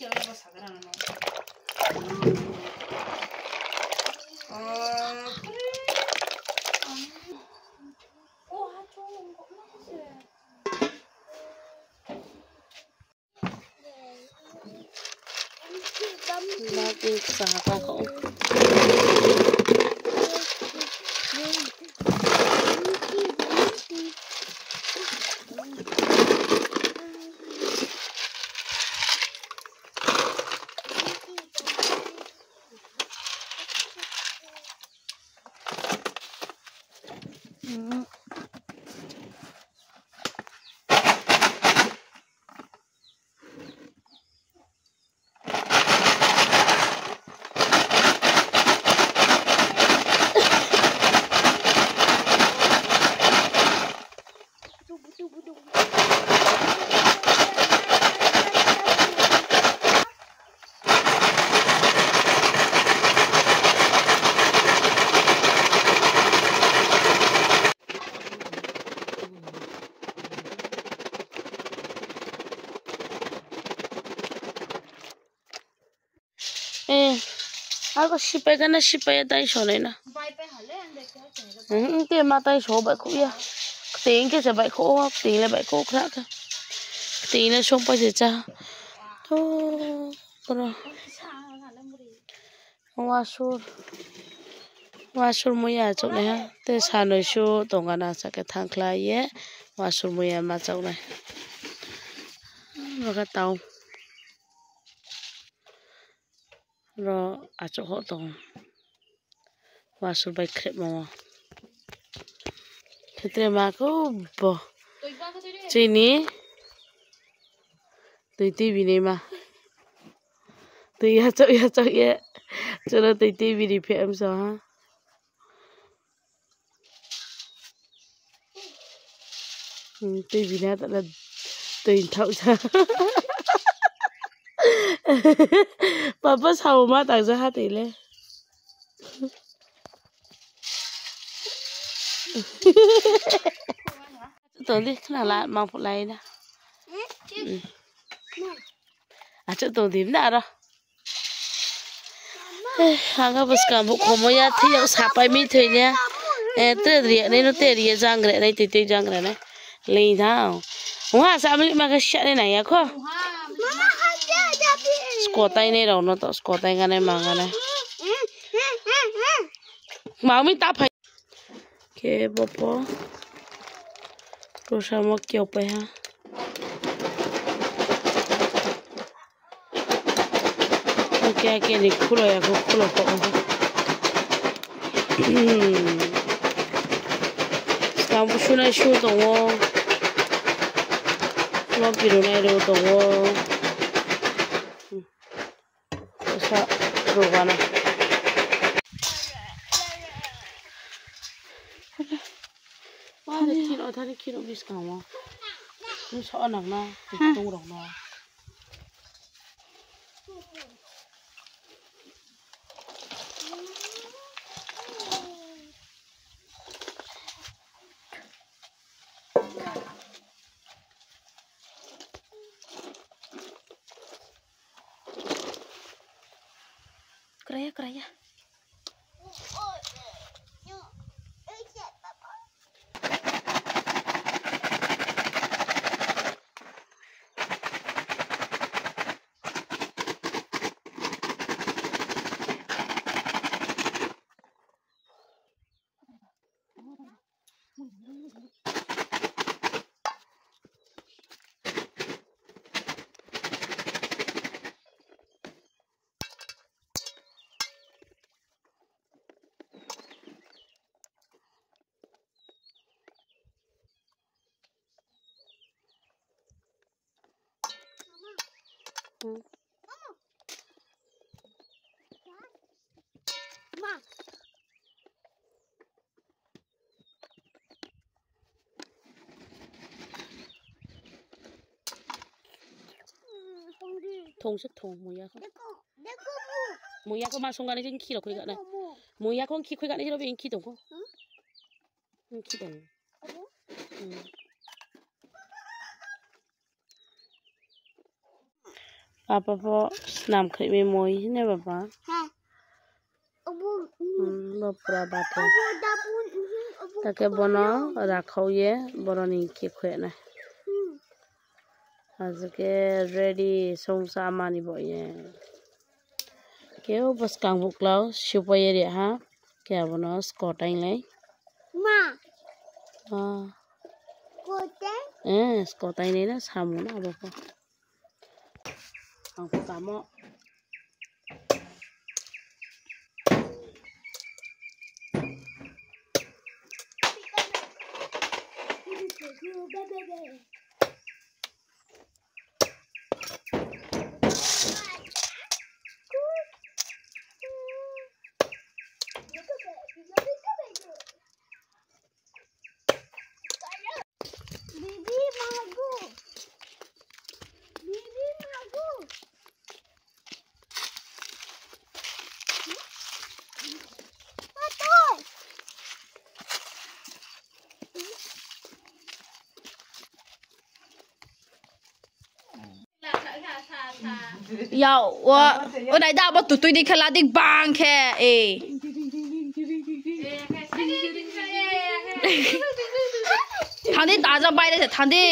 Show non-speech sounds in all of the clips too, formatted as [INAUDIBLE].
que era la sagrada, ¿no? Lagi sa ako. có cái ए आगो सिपाइका न सिपाइ ताइ छोरे न ते माता छो बाइको या tiếng kia sẽ bạch khổ hoặc tí là bạch khổ khác tí là xong bây giờ cha thôi rồi hoa sur hoa sur mua nhà chỗ này ha thế sao nói sur tổng cả nào sẽ cái thang lại ấy hoa sur mua nhà mà chỗ này và cái tàu rồi à chỗ họ tông và sụt bay khép mà thế thì mà có bò chị ní tùy tivi này mà tùy ya chỗ ya chỗ ya chỗ đó tùy tivi đi phía em sao ha hmm, tivi này thật là tùy thấu sao [LAUGHS] Papa sao mà tặng ra hát ile. [LAUGHS] Tôi đi khá là mong phụ lấy nè. Ừ. À chỗ tôi điểm đã rồi. Hàng cái bus cam hụt không mới thì ông sạp ai mi thôi nha. Ê tự rìa nên nó tê rìa giang rẻ này tự tê giang rẻ này. Lấy thao. Hoa sao mà lại mà cái chuyện này này à cô? Skotay ni raw no to. Skotay ka na yung mga na. Mami tapay. Okay, bopo. Rosa mo kyo pa ha. Okay, okay. Ni kulo ya ko kulo pa ko. Kamu sunai sunai tunggu. Lo biru nai lo tunggu. सा रोवाना Hãy subscribe cho kênh Ghiền Mì Gõ Để không bỏ lỡ những video hấp dẫn края-края. quá 동수 통 뭐야 그 뭐야 그만 순간에 좀 키로 그니까 나 뭐야 그건 키 그니까 이러면 인기 동고 인기 동 Papa po, snam kri mi moi ne baba. Ha. लो पूरा बात है ताके बनो रखो ये बनो नहीं के खोए ना आज के रेडी सोंसा मानी बो ये क्यों बस कांग बुकलाओ शिपो ये रे हाँ क्या बनो स्कॉटिंग ले माँ हाँ स्कॉटिंग eh, skotai ini samu na apa kok. Angkut kamu. Cause you're a baby. 要我我来到我对对的克拉的帮克哎。ঠান্দি তাজা বাইরেছে ঠান্দি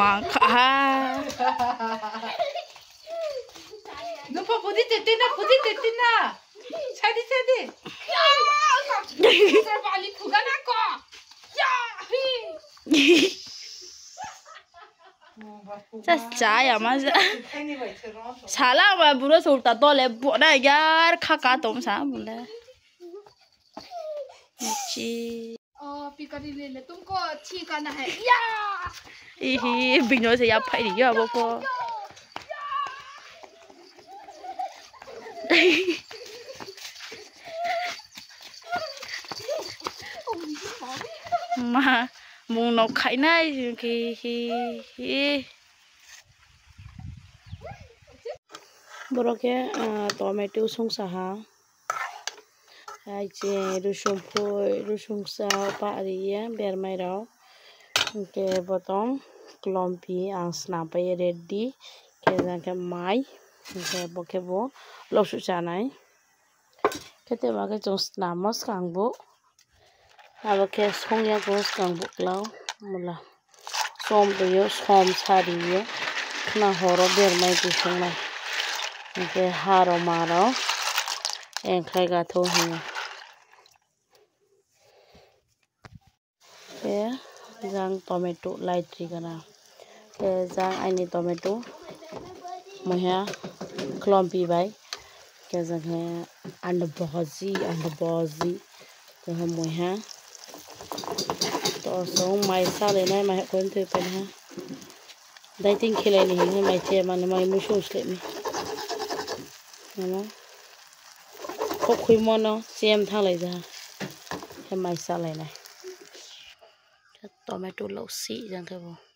মাখা নুপা পুদি তেতে না পুদি তেতে না ছাদি ছাদি তোর বালি ফুগা না ক चाय हमारे साला मैं बुरा सोता तो ले बोना यार खा का तुम सा बोले मिर्ची पिकरी ले ले तुमको अच्छी करना है या इही बिनो से या फाई दिया वो को mà mùng nó khai này thì বড়কে টমেটো সংসা হা যে রসুন ফুই রসুন সাও পারিয়ে বেরমাইরাও কে বতং ক্লম্পি আস না পাই রেড্ডি কে যাকে মাই বকে বো লসু চানাই খেতে বাকে চোস নামস কাংবো আবাকে সঙ্গে চোস কাংবো ক্লাও মুলা সম দিয়ে সম সারিয়ে না হরো বেরমাই দিস nke haro maro engkhlai gatho hinga ke jang tomato light tri kana ke jang aini tomato moya klompi bai ke jang he and bhaji and bhaji ke he moya to so mai sa le nai mai kon te pen ha dai ting khilai ni hinga mai che man mai mu shu sle mi nó khóc khui món nó xem thang lại ra em mai sao lại này tomato lẩu xị rằng thôi bố